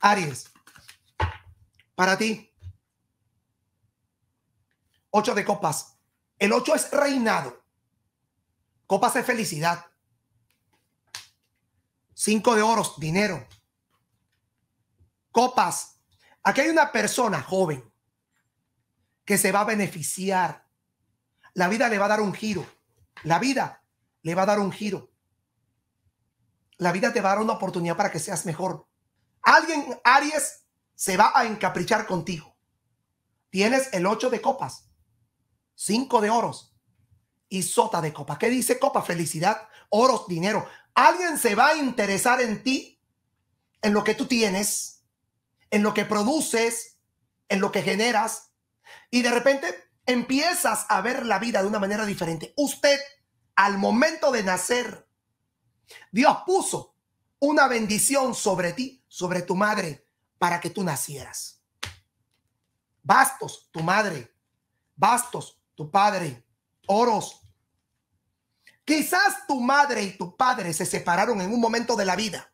Aries, para ti, ocho de copas. El ocho es reinado. Copas es felicidad. Cinco de oros, dinero. Copas. Aquí hay una persona joven que se va a beneficiar. La vida le va a dar un giro. La vida le va a dar un giro. La vida te va a dar una oportunidad para que seas mejor. Alguien, Aries, se va a encaprichar contigo. Tienes el 8 de copas, cinco de oros y sota de copa. ¿Qué dice copa? Felicidad, oros, dinero. Alguien se va a interesar en ti, en lo que tú tienes, en lo que produces, en lo que generas. Y de repente empiezas a ver la vida de una manera diferente. Usted, al momento de nacer, Dios puso una bendición sobre ti, sobre tu madre, para que tú nacieras. Bastos, tu madre. Bastos, tu padre. Oros. Quizás tu madre y tu padre se separaron en un momento de la vida.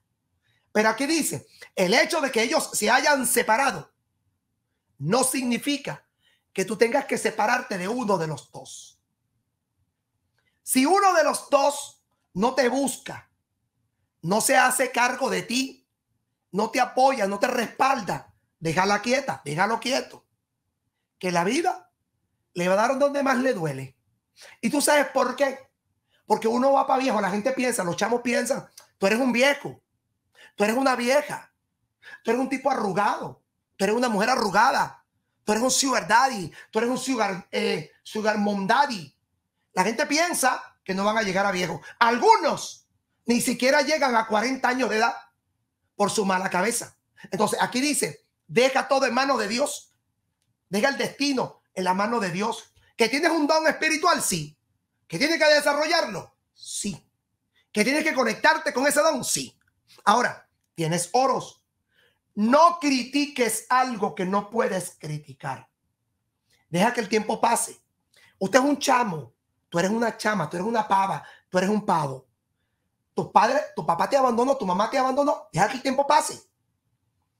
Pero aquí dice, el hecho de que ellos se hayan separado no significa que tú tengas que separarte de uno de los dos. Si uno de los dos no te busca no se hace cargo de ti, no te apoya, no te respalda, déjala quieta, déjalo quieto. Que la vida le va a dar donde más le duele. Y tú sabes por qué. Porque uno va para viejo, la gente piensa, los chamos piensan, tú eres un viejo, tú eres una vieja, tú eres un tipo arrugado, tú eres una mujer arrugada, tú eres un sugar tú eres un sugar, eh, sugar La gente piensa que no van a llegar a viejo. Algunos, ni siquiera llegan a 40 años de edad por su mala cabeza. Entonces aquí dice, deja todo en manos de Dios, deja el destino en la mano de Dios. ¿Que tienes un don espiritual? Sí. ¿Que tienes que desarrollarlo? Sí. ¿Que tienes que conectarte con ese don? Sí. Ahora, tienes oros. No critiques algo que no puedes criticar. Deja que el tiempo pase. Usted es un chamo, tú eres una chama, tú eres una pava, tú eres un pavo tus padre, tu papá te abandonó, tu mamá te abandonó, deja que el tiempo pase.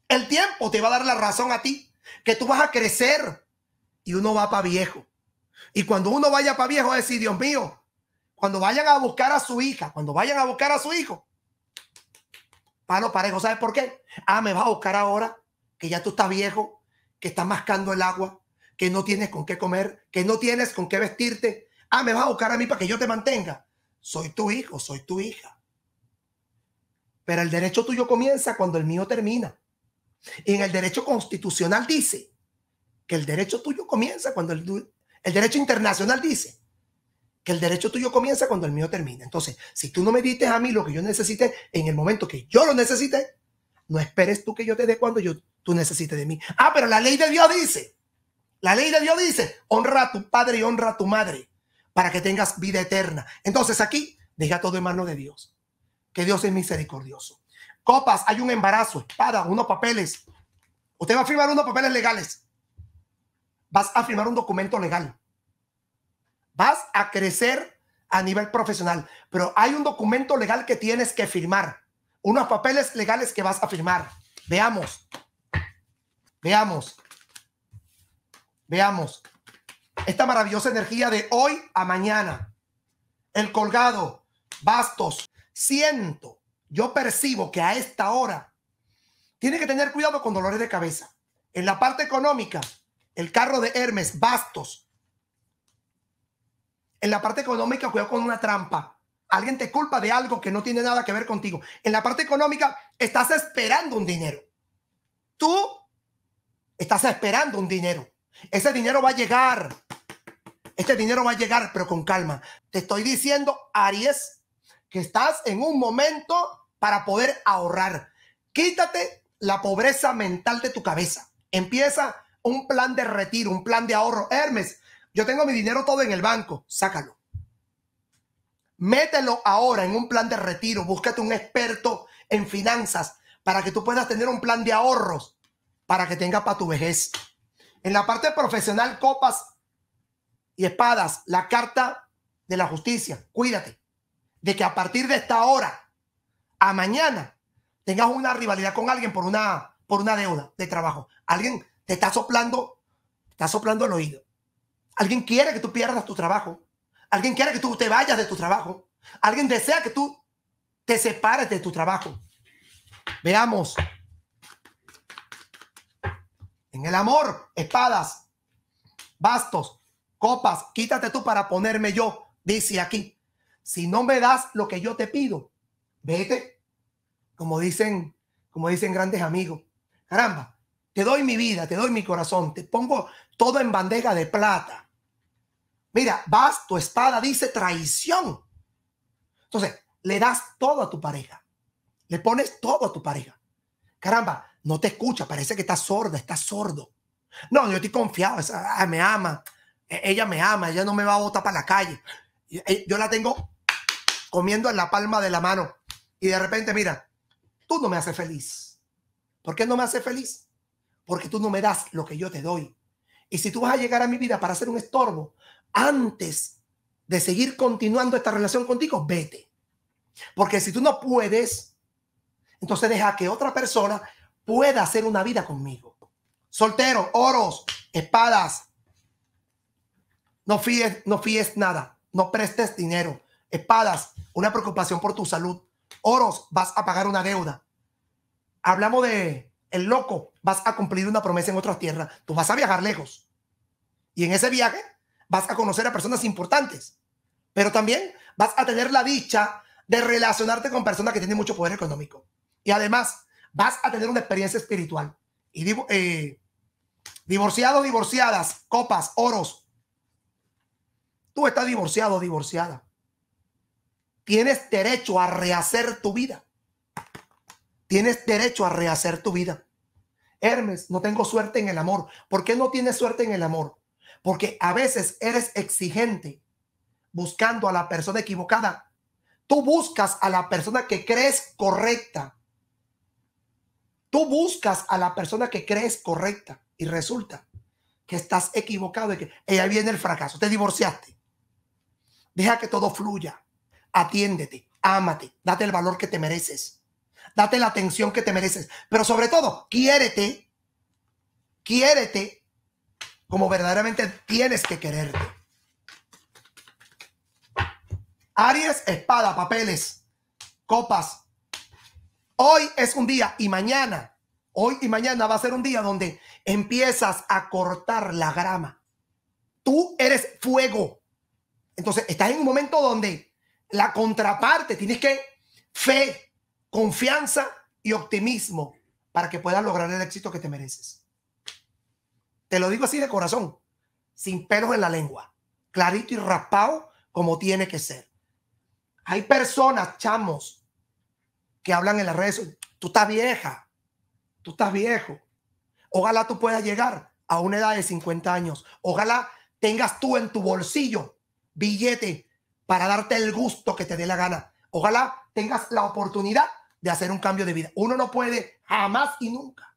El tiempo te va a dar la razón a ti, que tú vas a crecer y uno va para viejo. Y cuando uno vaya para viejo, va a decir, Dios mío, cuando vayan a buscar a su hija, cuando vayan a buscar a su hijo, Para los parejo, ¿sabes por qué? Ah, me vas a buscar ahora, que ya tú estás viejo, que estás mascando el agua, que no tienes con qué comer, que no tienes con qué vestirte. Ah, me vas a buscar a mí para que yo te mantenga. Soy tu hijo, soy tu hija. Pero el derecho tuyo comienza cuando el mío termina. Y en el derecho constitucional dice que el derecho tuyo comienza cuando el, el derecho internacional dice que el derecho tuyo comienza cuando el mío termina. Entonces, si tú no me diste a mí lo que yo necesite en el momento que yo lo necesité, no esperes tú que yo te dé cuando yo, tú necesites de mí. Ah, pero la ley de Dios dice, la ley de Dios dice, honra a tu padre y honra a tu madre para que tengas vida eterna. Entonces aquí, deja todo en mano de Dios que Dios es misericordioso. Copas, hay un embarazo, espada, unos papeles. Usted va a firmar unos papeles legales. Vas a firmar un documento legal. Vas a crecer a nivel profesional, pero hay un documento legal que tienes que firmar, unos papeles legales que vas a firmar. Veamos. Veamos. Veamos. Esta maravillosa energía de hoy a mañana. El colgado, bastos, siento, yo percibo que a esta hora tiene que tener cuidado con dolores de cabeza. En la parte económica, el carro de Hermes, bastos. En la parte económica, cuidado con una trampa. Alguien te culpa de algo que no tiene nada que ver contigo. En la parte económica, estás esperando un dinero. Tú estás esperando un dinero. Ese dinero va a llegar. Este dinero va a llegar, pero con calma. Te estoy diciendo, Aries, que estás en un momento para poder ahorrar. Quítate la pobreza mental de tu cabeza. Empieza un plan de retiro, un plan de ahorro. Hermes, yo tengo mi dinero todo en el banco, sácalo. Mételo ahora en un plan de retiro, búscate un experto en finanzas para que tú puedas tener un plan de ahorros para que tenga para tu vejez. En la parte profesional, copas y espadas, la carta de la justicia, cuídate de que a partir de esta hora a mañana tengas una rivalidad con alguien por una, por una deuda de trabajo. Alguien te está soplando, te está soplando el oído. Alguien quiere que tú pierdas tu trabajo. Alguien quiere que tú te vayas de tu trabajo. Alguien desea que tú te separes de tu trabajo. Veamos. En el amor, espadas, bastos, copas, quítate tú para ponerme yo, dice aquí si no me das lo que yo te pido, vete. Como dicen, como dicen grandes amigos. Caramba, te doy mi vida, te doy mi corazón, te pongo todo en bandeja de plata. Mira, vas, tu espada dice traición. Entonces, le das todo a tu pareja. Le pones todo a tu pareja. Caramba, no te escucha, parece que está sorda, está sordo. No, yo estoy confiado, ah, me ama, e, ella me ama, ella no me va a botar para la calle. Eh, yo la tengo comiendo en la palma de la mano. Y de repente, mira, tú no me haces feliz. ¿Por qué no me haces feliz? Porque tú no me das lo que yo te doy. Y si tú vas a llegar a mi vida para hacer un estorbo, antes de seguir continuando esta relación contigo, vete. Porque si tú no puedes, entonces deja que otra persona pueda hacer una vida conmigo. Soltero, oros, espadas. No fíes, no fíes nada. No prestes dinero. Espadas, una preocupación por tu salud. Oros, vas a pagar una deuda. Hablamos de el loco, vas a cumplir una promesa en otras tierras. Tú vas a viajar lejos. Y en ese viaje vas a conocer a personas importantes. Pero también vas a tener la dicha de relacionarte con personas que tienen mucho poder económico. Y además vas a tener una experiencia espiritual. Y eh, divorciado divorciados, divorciadas, copas, oros. Tú estás divorciado, divorciada. Tienes derecho a rehacer tu vida. Tienes derecho a rehacer tu vida. Hermes, no tengo suerte en el amor. ¿Por qué no tienes suerte en el amor? Porque a veces eres exigente buscando a la persona equivocada. Tú buscas a la persona que crees correcta. Tú buscas a la persona que crees correcta y resulta que estás equivocado y que ella viene el fracaso. Te divorciaste. Deja que todo fluya atiéndete, ámate, date el valor que te mereces, date la atención que te mereces, pero sobre todo, quiérete, quiérete como verdaderamente tienes que quererte. Aries, espada, papeles, copas. Hoy es un día y mañana, hoy y mañana va a ser un día donde empiezas a cortar la grama. Tú eres fuego. Entonces, estás en un momento donde la contraparte, tienes que fe, confianza y optimismo para que puedas lograr el éxito que te mereces. Te lo digo así de corazón, sin pelos en la lengua, clarito y raspado como tiene que ser. Hay personas, chamos, que hablan en las redes tú estás vieja, tú estás viejo. Ojalá tú puedas llegar a una edad de 50 años. Ojalá tengas tú en tu bolsillo billete para darte el gusto que te dé la gana. Ojalá tengas la oportunidad de hacer un cambio de vida. Uno no puede jamás y nunca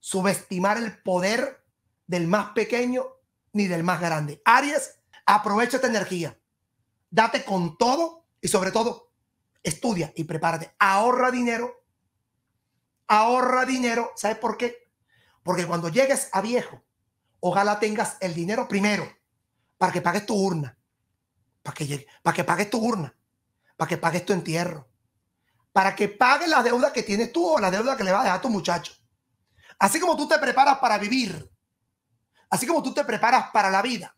subestimar el poder del más pequeño ni del más grande. Aries, aprovecha esta energía. Date con todo y sobre todo, estudia y prepárate. Ahorra dinero. Ahorra dinero. ¿Sabes por qué? Porque cuando llegues a viejo, ojalá tengas el dinero primero para que pagues tu urna para que, llegue, que pagues tu urna, para que pagues tu entierro, para que pagues la deuda que tienes tú o la deuda que le vas a dejar a tu muchacho. Así como tú te preparas para vivir, así como tú te preparas para la vida,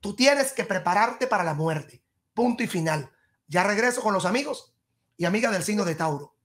tú tienes que prepararte para la muerte. Punto y final. Ya regreso con los amigos y amigas del signo de Tauro.